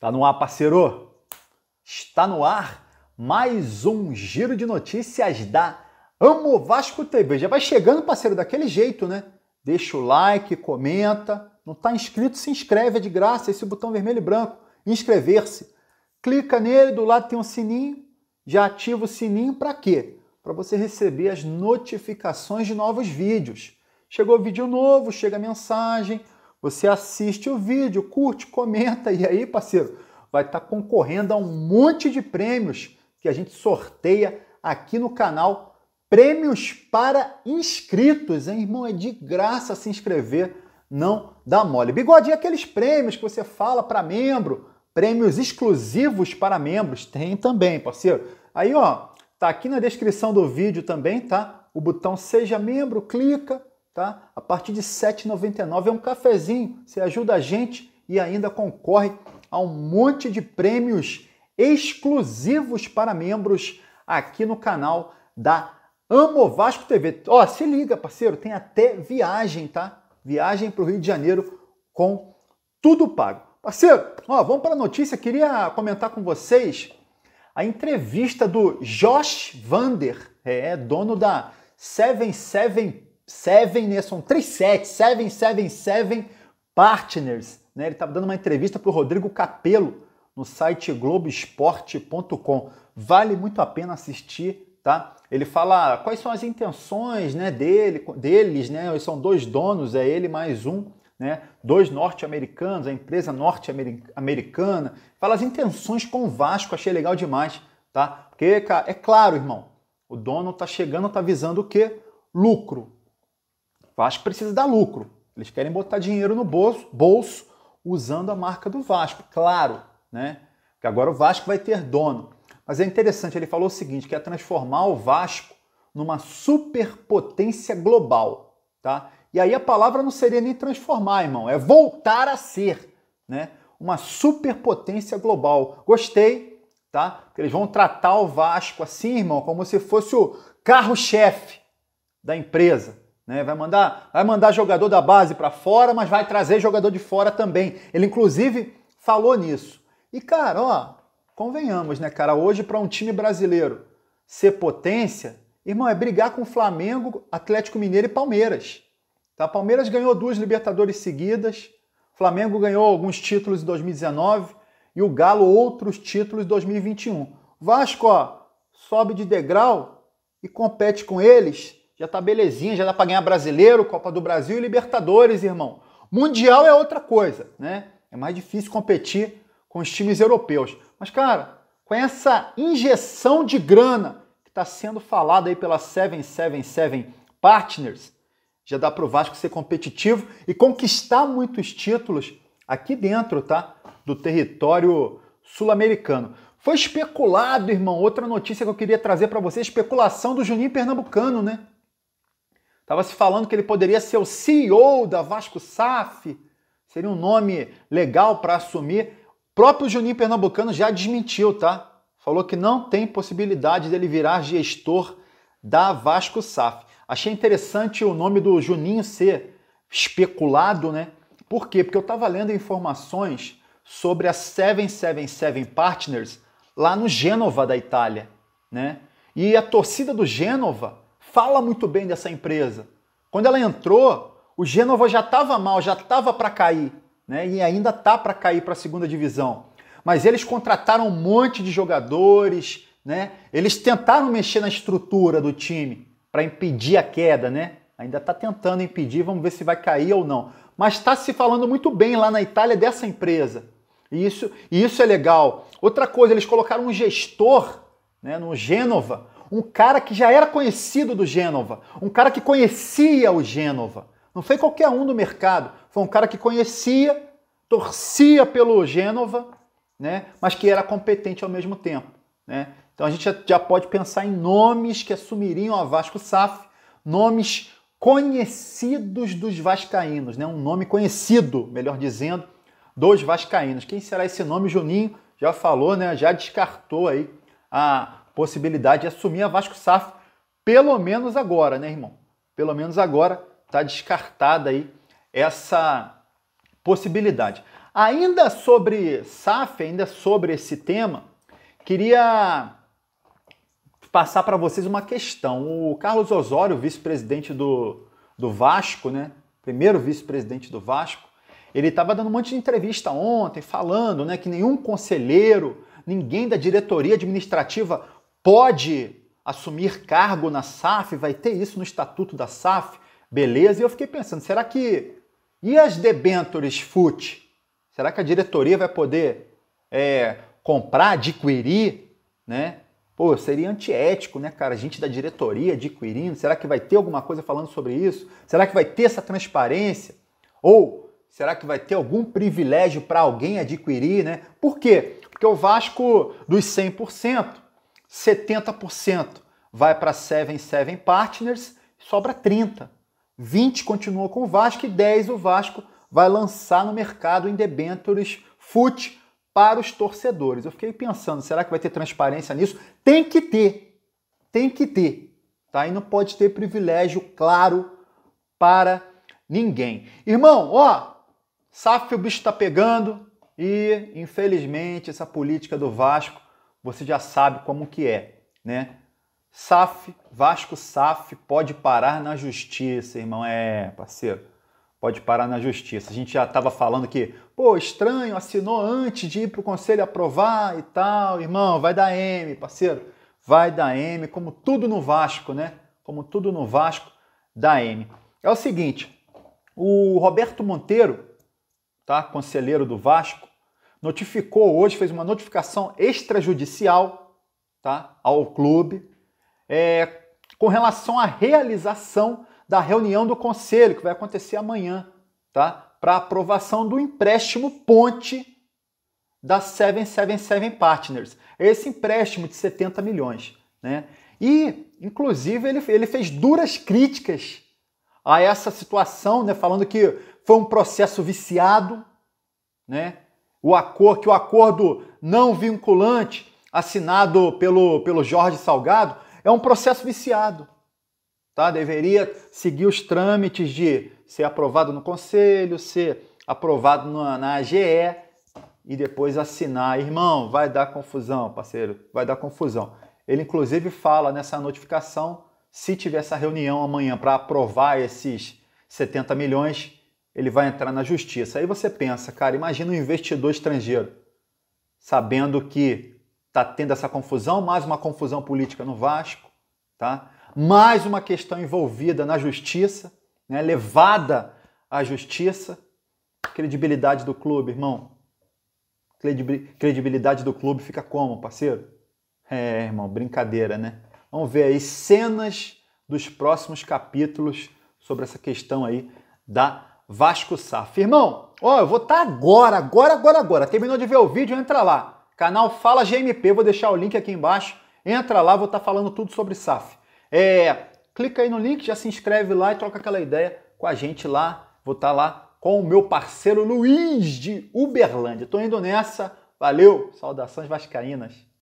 Tá no ar, parceiro? Está no ar mais um giro de notícias da Amo Vasco TV. Já vai chegando, parceiro, daquele jeito, né? Deixa o like, comenta. Não está inscrito? Se inscreve, é de graça, esse botão vermelho e branco. Inscrever-se. Clica nele, do lado tem um sininho. Já ativa o sininho para quê? para você receber as notificações de novos vídeos. Chegou vídeo novo, chega mensagem, você assiste o vídeo, curte, comenta e aí, parceiro, vai estar tá concorrendo a um monte de prêmios que a gente sorteia aqui no canal. Prêmios para inscritos, hein, irmão? É de graça se inscrever, não dá mole. e aqueles prêmios que você fala para membro, prêmios exclusivos para membros, tem também, parceiro. Aí, ó, Tá aqui na descrição do vídeo também, tá? O botão seja membro, clica, tá? A partir de R$ 7,99 é um cafezinho, você ajuda a gente e ainda concorre a um monte de prêmios exclusivos para membros aqui no canal da Amo Vasco TV. Ó, se liga, parceiro, tem até viagem, tá? Viagem para o Rio de Janeiro com tudo pago. Parceiro, ó, vamos para a notícia. Queria comentar com vocês a entrevista do Josh Vander, é, é dono da 777, né, são 37, 777 Partners, né, ele estava dando uma entrevista para o Rodrigo Capello no site globoesporte.com. Vale muito a pena assistir, tá? Ele fala quais são as intenções né, dele, deles, né? Eles são dois donos, é ele mais um né? dois norte-americanos, a empresa norte-americana. Fala as intenções com o Vasco, achei legal demais, tá? Porque, cara, é claro, irmão, o dono tá chegando, tá visando o quê? Lucro. O Vasco precisa dar lucro. Eles querem botar dinheiro no bolso, bolso usando a marca do Vasco, claro, né? Porque agora o Vasco vai ter dono. Mas é interessante, ele falou o seguinte, que é transformar o Vasco numa superpotência global, tá? E aí a palavra não seria nem transformar, irmão, é voltar a ser, né? Uma superpotência global. Gostei, tá? Porque eles vão tratar o Vasco assim, irmão, como se fosse o carro-chefe da empresa. Né? Vai, mandar, vai mandar jogador da base para fora, mas vai trazer jogador de fora também. Ele, inclusive, falou nisso. E, cara, ó, convenhamos, né, cara? Hoje, para um time brasileiro ser potência, irmão, é brigar com Flamengo, Atlético Mineiro e Palmeiras. Tá? Palmeiras ganhou duas Libertadores seguidas, Flamengo ganhou alguns títulos em 2019 e o Galo outros títulos em 2021. Vasco, ó, sobe de degrau e compete com eles. Já tá belezinha, já dá para ganhar Brasileiro, Copa do Brasil e Libertadores, irmão. Mundial é outra coisa, né? É mais difícil competir com os times europeus. Mas, cara, com essa injeção de grana que está sendo falada aí pela 777 Partners, já dá para o Vasco ser competitivo e conquistar muitos títulos aqui dentro, tá? Do território sul-americano. Foi especulado, irmão, outra notícia que eu queria trazer para você, especulação do Juninho Pernambucano, né? Tava se falando que ele poderia ser o CEO da Vasco SAF. Seria um nome legal para assumir. O próprio Juninho Pernambucano já desmentiu, tá? Falou que não tem possibilidade dele virar gestor da Vasco SAF. Achei interessante o nome do Juninho ser especulado, né? Por quê? Porque eu estava lendo informações sobre a 777 Partners lá no Gênova da Itália, né? E a torcida do Gênova fala muito bem dessa empresa. Quando ela entrou, o Gênova já estava mal, já estava para cair, né? E ainda tá para cair para a segunda divisão. Mas eles contrataram um monte de jogadores, né? Eles tentaram mexer na estrutura do time, para impedir a queda, né? Ainda está tentando impedir, vamos ver se vai cair ou não. Mas está se falando muito bem lá na Itália dessa empresa. E isso, e isso é legal. Outra coisa, eles colocaram um gestor né, no Gênova, um cara que já era conhecido do Gênova, um cara que conhecia o Gênova. Não foi qualquer um do mercado, foi um cara que conhecia, torcia pelo Gênova, né, mas que era competente ao mesmo tempo. Né? Então a gente já pode pensar em nomes que assumiriam a Vasco SAF, nomes conhecidos dos vascaínos, né? Um nome conhecido, melhor dizendo, dos vascaínos. Quem será esse nome? Juninho já falou, né? Já descartou aí a possibilidade de assumir a Vasco SAF, pelo menos agora, né, irmão? Pelo menos agora está descartada aí essa possibilidade. Ainda sobre SAF, ainda sobre esse tema, queria passar para vocês uma questão. O Carlos Osório, vice-presidente do, do Vasco, né? Primeiro vice-presidente do Vasco, ele estava dando um monte de entrevista ontem, falando né, que nenhum conselheiro, ninguém da diretoria administrativa pode assumir cargo na SAF, vai ter isso no estatuto da SAF, beleza. E eu fiquei pensando, será que. E as debentures FUT? Será que a diretoria vai poder é, comprar, adquirir, né? Pô, seria antiético, né, cara? A Gente da diretoria adquirindo, será que vai ter alguma coisa falando sobre isso? Será que vai ter essa transparência? Ou será que vai ter algum privilégio para alguém adquirir, né? Por quê? Porque o Vasco dos 100%, 70% vai para 77 Partners, sobra 30. 20 continua com o Vasco e 10 o Vasco vai lançar no mercado em debentures FUT para os torcedores. Eu fiquei pensando, será que vai ter transparência nisso? Tem que ter, tem que ter, tá? E não pode ter privilégio, claro, para ninguém. Irmão, ó, SAF o bicho tá pegando e, infelizmente, essa política do Vasco, você já sabe como que é, né? SAF, Vasco SAF pode parar na justiça, irmão. É, parceiro pode parar na justiça. A gente já estava falando que, pô, estranho, assinou antes de ir para o conselho aprovar e tal. Irmão, vai dar M, parceiro. Vai dar M, como tudo no Vasco, né? Como tudo no Vasco, dá M. É o seguinte, o Roberto Monteiro, tá? Conselheiro do Vasco, notificou hoje, fez uma notificação extrajudicial, tá? Ao clube, é, com relação à realização da reunião do conselho, que vai acontecer amanhã, tá? Para aprovação do empréstimo ponte da 777 Partners. É esse empréstimo de 70 milhões, né? E, inclusive, ele, ele fez duras críticas a essa situação, né? Falando que foi um processo viciado, né? O acordo, que o acordo não vinculante assinado pelo, pelo Jorge Salgado é um processo viciado. Tá? Deveria seguir os trâmites de ser aprovado no conselho, ser aprovado na, na AGE e depois assinar. Irmão, vai dar confusão, parceiro, vai dar confusão. Ele inclusive fala nessa notificação, se tiver essa reunião amanhã para aprovar esses 70 milhões, ele vai entrar na justiça. Aí você pensa, cara, imagina um investidor estrangeiro sabendo que tá tendo essa confusão, mais uma confusão política no Vasco, tá? mais uma questão envolvida na justiça, né, levada à justiça. Credibilidade do clube, irmão. Credibilidade do clube fica como, parceiro? É, irmão, brincadeira, né? Vamos ver aí cenas dos próximos capítulos sobre essa questão aí da Vasco Saf. Irmão, ó, eu vou estar tá agora, agora, agora, agora. Terminou de ver o vídeo, entra lá. Canal Fala GMP, vou deixar o link aqui embaixo. Entra lá, vou estar tá falando tudo sobre SAF. É, clica aí no link, já se inscreve lá e troca aquela ideia com a gente lá. Vou estar tá lá com o meu parceiro Luiz de Uberlândia. Tô indo nessa. Valeu, saudações vascaínas.